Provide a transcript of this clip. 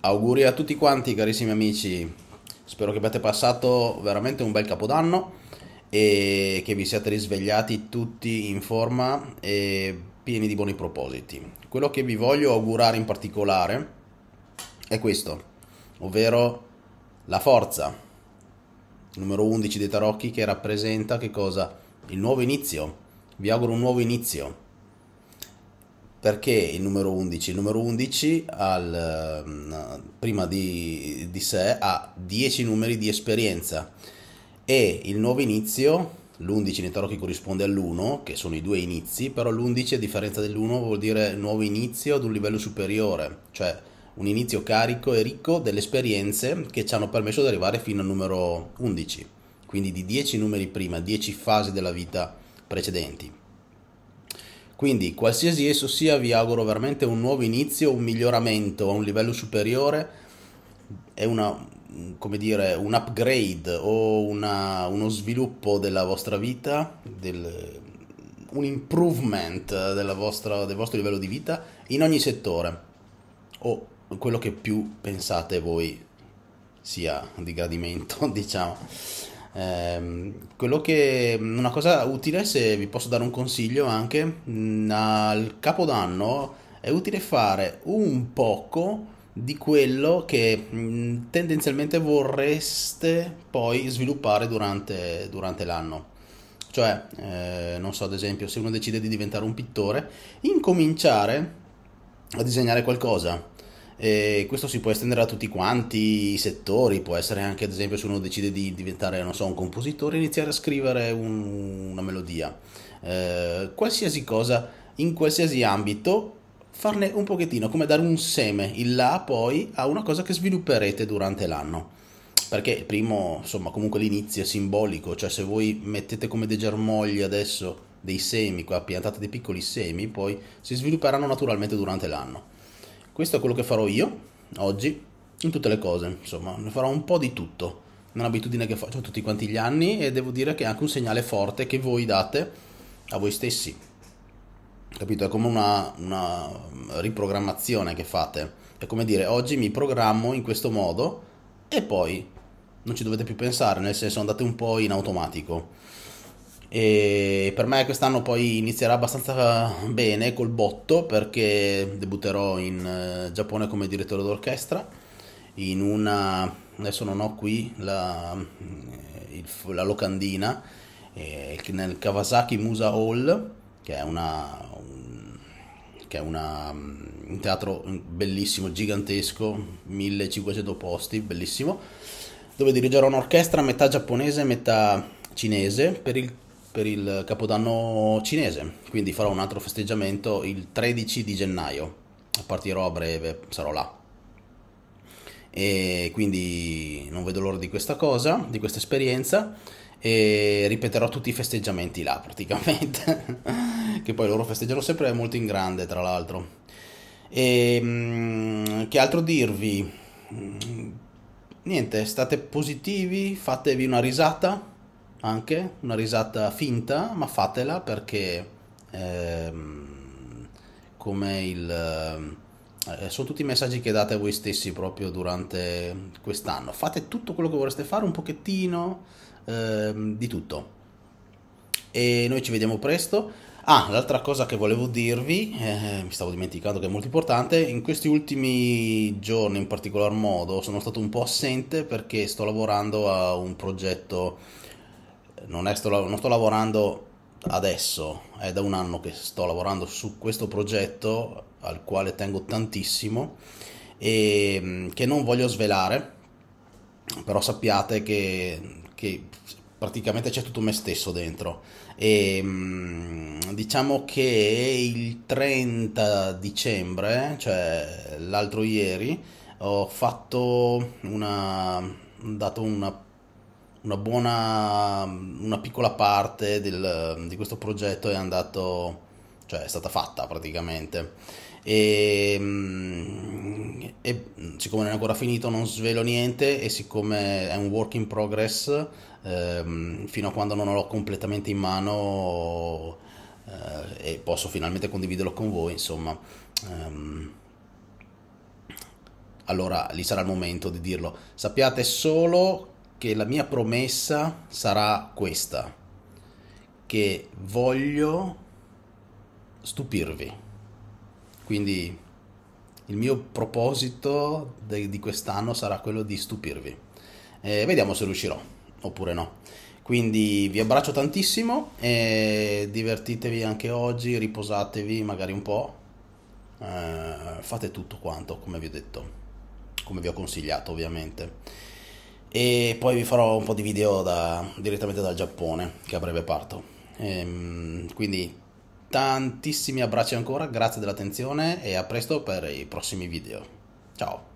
Auguri a tutti quanti carissimi amici, spero che abbiate passato veramente un bel capodanno e che vi siate risvegliati tutti in forma e pieni di buoni propositi. Quello che vi voglio augurare in particolare è questo, ovvero la forza, numero 11 dei tarocchi che rappresenta che cosa? Il nuovo inizio. Vi auguro un nuovo inizio perché il numero 11? Il numero 11 al, ehm, prima di, di sé ha 10 numeri di esperienza e il nuovo inizio, l'11 in tarocchi corrisponde all'1, che sono i due inizi, però l'11 a differenza dell'1 vuol dire nuovo inizio ad un livello superiore, cioè un inizio carico e ricco delle esperienze che ci hanno permesso di arrivare fino al numero 11, quindi di 10 numeri prima, 10 fasi della vita precedenti. Quindi, qualsiasi esso sia, vi auguro veramente un nuovo inizio, un miglioramento a un livello superiore è una, come dire, un upgrade o una, uno sviluppo della vostra vita, del, un improvement vostra, del vostro livello di vita in ogni settore o quello che più pensate voi sia di gradimento, diciamo. Ehm, quello che, mm, una cosa utile, se vi posso dare un consiglio anche, mh, mm, al capodanno è utile fare un poco di quello che mm, tendenzialmente vorreste poi sviluppare durante, durante l'anno. Cioè, eh, non so, ad esempio, se uno decide di diventare un pittore, incominciare a disegnare qualcosa e questo si può estendere a tutti quanti i settori, può essere anche ad esempio se uno decide di diventare so, un compositore e iniziare a scrivere un, una melodia, eh, qualsiasi cosa, in qualsiasi ambito, farne un pochettino, come dare un seme in là poi a una cosa che svilupperete durante l'anno. Perché il primo, insomma, comunque l'inizio è simbolico, cioè se voi mettete come dei germogli adesso dei semi qua, piantate dei piccoli semi, poi si svilupperanno naturalmente durante l'anno questo è quello che farò io oggi in tutte le cose, insomma, ne farò un po' di tutto. È un'abitudine che faccio tutti quanti gli anni e devo dire che è anche un segnale forte che voi date a voi stessi. Capito? È come una, una riprogrammazione che fate. È come dire oggi mi programmo in questo modo e poi non ci dovete più pensare, nel senso andate un po' in automatico e per me quest'anno poi inizierà abbastanza bene col botto perché debutterò in eh, Giappone come direttore d'orchestra in una adesso non ho qui la, eh, la locandina eh, nel Kawasaki Musa Hall che è una un, che è una, mm, un teatro bellissimo gigantesco 1500 posti bellissimo dove dirigerò un'orchestra metà giapponese metà cinese per il per il capodanno cinese, quindi farò un altro festeggiamento il 13 di gennaio, partirò a breve, sarò là. E quindi non vedo l'ora di questa cosa, di questa esperienza e ripeterò tutti i festeggiamenti là praticamente, che poi loro festeggiano sempre molto in grande tra l'altro. E mm, che altro dirvi? Mm, niente, state positivi, fatevi una risata anche una risata finta, ma fatela perché ehm, come il eh, eh, sono tutti i messaggi che date a voi stessi proprio durante quest'anno. Fate tutto quello che vorreste fare, un pochettino ehm, di tutto. E noi ci vediamo presto. Ah, l'altra cosa che volevo dirvi, eh, mi stavo dimenticando che è molto importante, in questi ultimi giorni in particolar modo sono stato un po' assente perché sto lavorando a un progetto non, sto, non sto lavorando adesso, è da un anno che sto lavorando su questo progetto al quale tengo tantissimo e mm, che non voglio svelare, però sappiate che, che praticamente c'è tutto me stesso dentro e mm, diciamo che il 30 dicembre, cioè l'altro ieri, ho fatto una, dato una una buona, una piccola parte del, di questo progetto è andato, cioè è stata fatta praticamente. E, mm, e, mm, siccome non è ancora finito non svelo niente e siccome è un work in progress ehm, fino a quando non l'ho completamente in mano eh, e posso finalmente condividerlo con voi insomma ehm, allora lì sarà il momento di dirlo sappiate solo che la mia promessa sarà questa, che voglio stupirvi. Quindi il mio proposito de- di quest'anno sarà quello di stupirvi. Eh, vediamo se riuscirò oppure no. Quindi vi abbraccio tantissimo e divertitevi anche oggi, riposatevi magari un po'. Eh, fate tutto quanto, come vi ho detto, come vi ho consigliato ovviamente e poi vi farò un po' di video da, direttamente dal Giappone che a breve parto. Ehm, quindi tantissimi abbracci ancora, grazie dell'attenzione e a presto per i prossimi video. Ciao!